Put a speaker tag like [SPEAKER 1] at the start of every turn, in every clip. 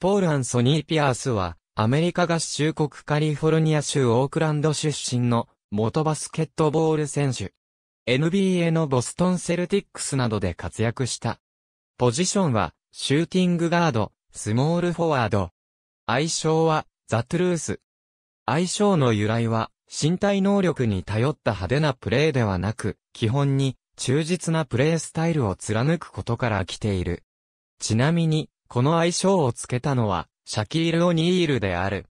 [SPEAKER 1] ポール・アンソニー・ピアースは、アメリカ合衆国カリフォルニア州オークランド出身の元バスケットボール選手。NBA のボストンセルティックスなどで活躍した。ポジションは、シューティングガード、スモールフォワード。愛称は、ザ・トゥルース。愛称の由来は、身体能力に頼った派手なプレーではなく、基本に忠実なプレースタイルを貫くことから来ている。ちなみに、この愛称をつけたのは、シャキール・オニールである。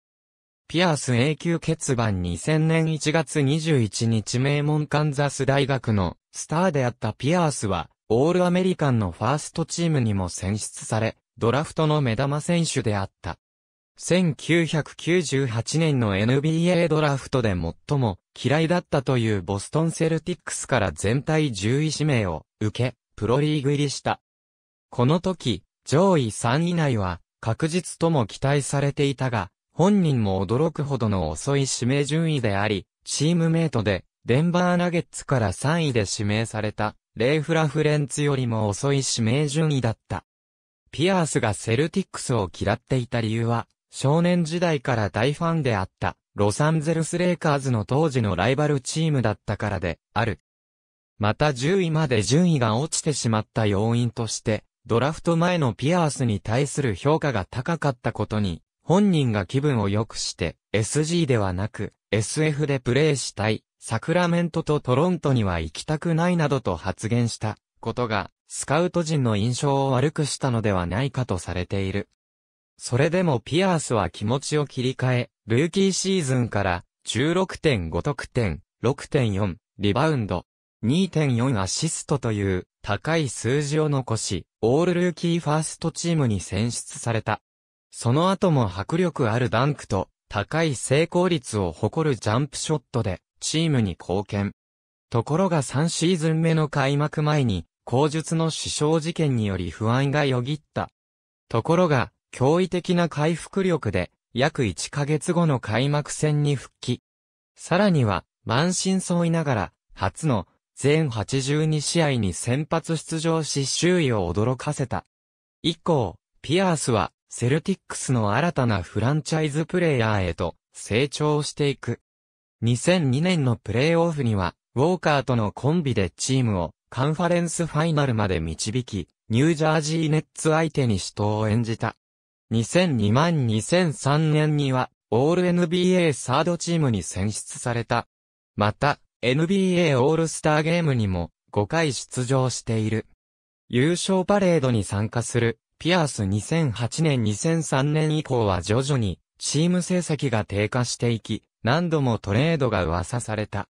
[SPEAKER 1] ピアース永久欠番2000年1月21日名門カンザス大学のスターであったピアースは、オールアメリカンのファーストチームにも選出され、ドラフトの目玉選手であった。1998年の NBA ドラフトで最も嫌いだったというボストンセルティックスから全体10位指名を受け、プロリーグ入りした。この時、上位3位内は確実とも期待されていたが、本人も驚くほどの遅い指名順位であり、チームメイトでデンバーナゲッツから3位で指名されたレイフラフレンツよりも遅い指名順位だった。ピアースがセルティックスを嫌っていた理由は、少年時代から大ファンであった、ロサンゼルスレイカーズの当時のライバルチームだったからで、ある。また10位まで順位が落ちてしまった要因として、ドラフト前のピアースに対する評価が高かったことに、本人が気分を良くして、SG ではなく、SF でプレーしたい、サクラメントとトロントには行きたくないなどと発言したことが、スカウト陣の印象を悪くしたのではないかとされている。それでもピアースは気持ちを切り替え、ルーキーシーズンから16.5得点、6.4、リバウンド、2.4アシストという高い数字を残し、オールルーキーファーストチームに選出された。その後も迫力あるダンクと高い成功率を誇るジャンプショットでチームに貢献。ところが3シーズン目の開幕前に、口述の死傷事件により不安がよぎった。ところが、驚異的な回復力で、約1ヶ月後の開幕戦に復帰。さらには、満身創いながら、初の全82試合に先発出場し周囲を驚かせた。以降、ピアースはセルティックスの新たなフランチャイズプレイヤーへと成長していく。2002年のプレーオフには、ウォーカーとのコンビでチームをカンファレンスファイナルまで導き、ニュージャージーネッツ相手に死闘を演じた。2002万2003年には、オール NBA サードチームに選出された。また、NBA オールスターゲームにも5回出場している。優勝パレードに参加する、ピアース2008年2003年以降は徐々にチーム成績が低下していき、何度もトレードが噂された。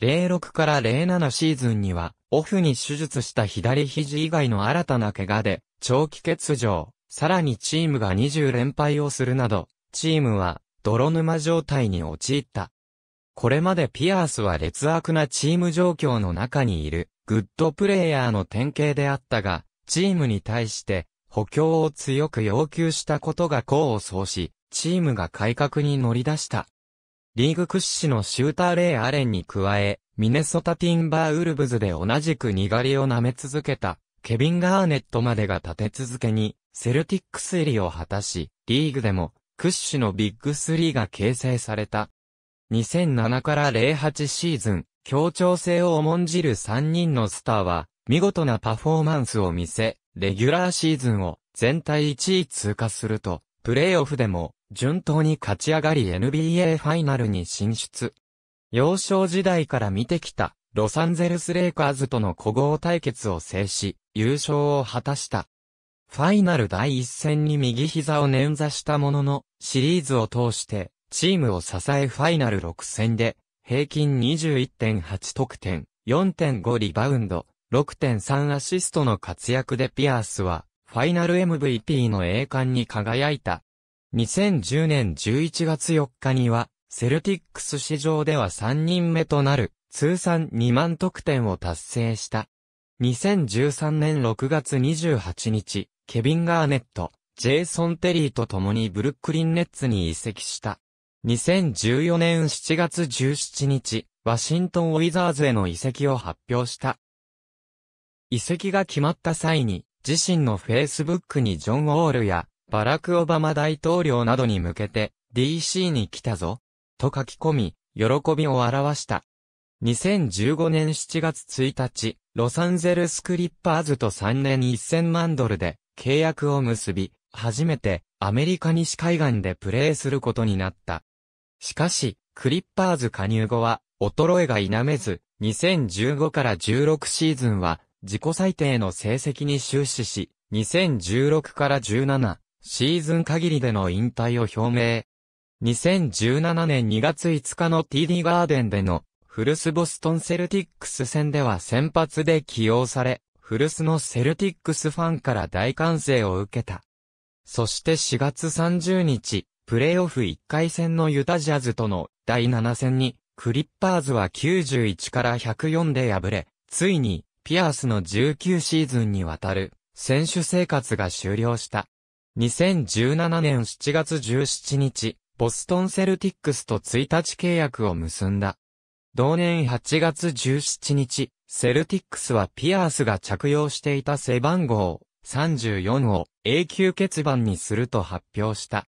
[SPEAKER 1] 06から07シーズンには、オフに手術した左肘以外の新たな怪我で、長期欠場、さらにチームが20連敗をするなど、チームは泥沼状態に陥った。これまでピアースは劣悪なチーム状況の中にいる、グッドプレイヤーの典型であったが、チームに対して補強を強く要求したことが功を奏し、チームが改革に乗り出した。リーグ屈指のシューターレイ・アレンに加え、ミネソタ・ティンバー・ウルブズで同じくにがりを舐め続けた、ケビン・ガーネットまでが立て続けに、セルティックス入りを果たし、リーグでも屈指のビッグスリーが形成された。2007から08シーズン、協調性を重んじる3人のスターは、見事なパフォーマンスを見せ、レギュラーシーズンを全体1位通過すると、プレーオフでも順当に勝ち上がり NBA ファイナルに進出。幼少時代から見てきたロサンゼルスレイカーズとの古豪対決を制し、優勝を果たした。ファイナル第一戦に右膝を捻挫したものの、シリーズを通してチームを支えファイナル6戦で、平均21.8得点、4.5リバウンド、6.3アシストの活躍でピアースは、ファイナル MVP の栄冠に輝いた。2010年11月4日には、セルティックス史上では3人目となる、通算2万得点を達成した。2013年6月28日、ケビン・ガーネット、ジェイソン・テリーと共にブルックリン・ネッツに移籍した。2014年7月17日、ワシントン・ウィザーズへの移籍を発表した。移籍が決まった際に、自身の Facebook にジョン・オールや、バラク・オバマ大統領などに向けて、DC に来たぞ、と書き込み、喜びを表した。2015年7月1日、ロサンゼルスクリッパーズと3年1000万ドルで契約を結び、初めてアメリカ西海岸でプレーすることになった。しかし、クリッパーズ加入後は、衰えが否めず、2015から16シーズンは、自己最低の成績に終始し、2016から17、シーズン限りでの引退を表明。2017年2月5日の TD ガーデンでの、フルスボストンセルティックス戦では先発で起用され、フルスのセルティックスファンから大歓声を受けた。そして4月30日、プレーオフ1回戦のユタジャズとの第7戦に、クリッパーズは91から104で敗れ、ついに、ピアースの19シーズンにわたる、選手生活が終了した。2017年7月17日、ボストンセルティックスと1日契約を結んだ。同年8月17日、セルティックスはピアースが着用していた背番号34を永久欠番にすると発表した。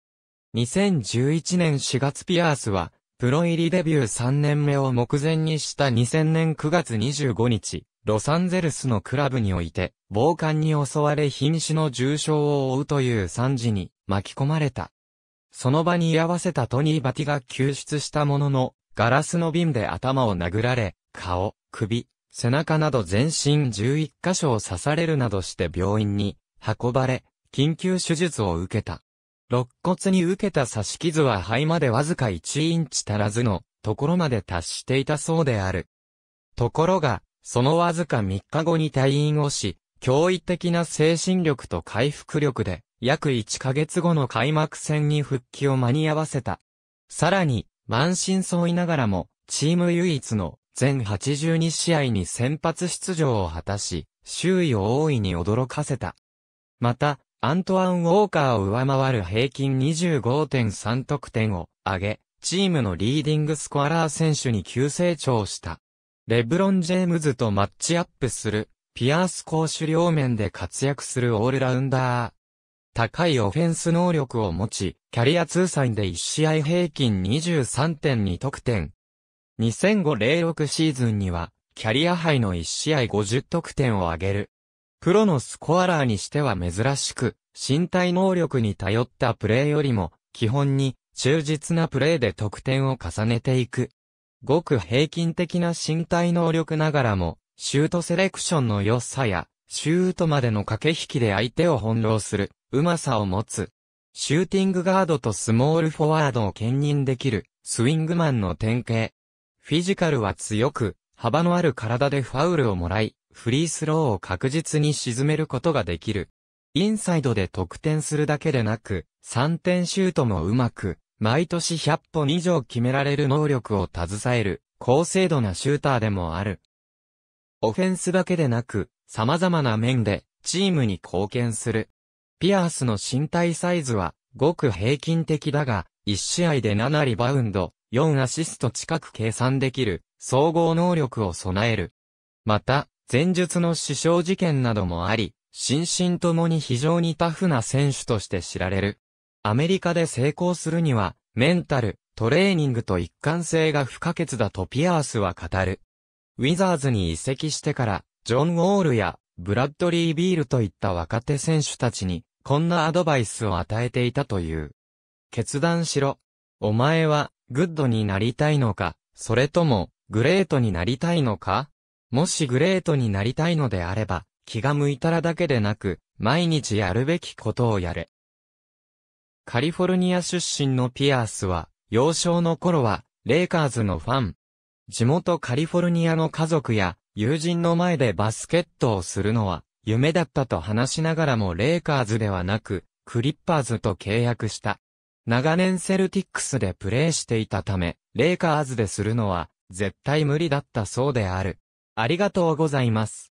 [SPEAKER 1] 2011年4月ピアースは、プロ入りデビュー3年目を目前にした2000年9月25日、ロサンゼルスのクラブにおいて、暴漢に襲われ瀕死の重傷を負うという惨事に巻き込まれた。その場に居合わせたトニー・バティが救出したものの、ガラスの瓶で頭を殴られ、顔、首、背中など全身11箇所を刺されるなどして病院に運ばれ、緊急手術を受けた。肋骨に受けた刺し傷は肺までわずか1インチ足らずのところまで達していたそうである。ところが、そのわずか3日後に退院をし、驚異的な精神力と回復力で、約1ヶ月後の開幕戦に復帰を間に合わせた。さらに、満身創いながらも、チーム唯一の全82試合に先発出場を果たし、周囲を大いに驚かせた。また、アントワン・ウォーカーを上回る平均25.3得点を上げ、チームのリーディングスコアラー選手に急成長した。レブロン・ジェームズとマッチアップする、ピアース攻守両面で活躍するオールラウンダー。高いオフェンス能力を持ち、キャリア通算で1試合平均23.2得点。2005-06シーズンには、キャリア杯の1試合50得点を上げる。プロのスコアラーにしては珍しく、身体能力に頼ったプレーよりも、基本に忠実なプレーで得点を重ねていく。ごく平均的な身体能力ながらも、シュートセレクションの良さや、シュートまでの駆け引きで相手を翻弄する、うまさを持つ。シューティングガードとスモールフォワードを兼任できる、スウィングマンの典型。フィジカルは強く、幅のある体でファウルをもらい、フリースローを確実に沈めることができる。インサイドで得点するだけでなく、3点シュートもうまく、毎年100本以上決められる能力を携える、高精度なシューターでもある。オフェンスだけでなく、様々な面で、チームに貢献する。ピアースの身体サイズは、ごく平均的だが、1試合で7リバウンド、4アシスト近く計算できる、総合能力を備える。また、前述の死傷事件などもあり、心身ともに非常にタフな選手として知られる。アメリカで成功するには、メンタル、トレーニングと一貫性が不可欠だとピアースは語る。ウィザーズに移籍してから、ジョン・ウォールや、ブラッドリー・ビールといった若手選手たちに、こんなアドバイスを与えていたという。決断しろ。お前は、グッドになりたいのか、それとも、グレートになりたいのかもしグレートになりたいのであれば、気が向いたらだけでなく、毎日やるべきことをやれ。カリフォルニア出身のピアースは、幼少の頃は、レイカーズのファン。地元カリフォルニアの家族や、友人の前でバスケットをするのは、夢だったと話しながらもレイカーズではなく、クリッパーズと契約した。長年セルティックスでプレーしていたため、レイカーズでするのは、絶対無理だったそうである。ありがとうございます。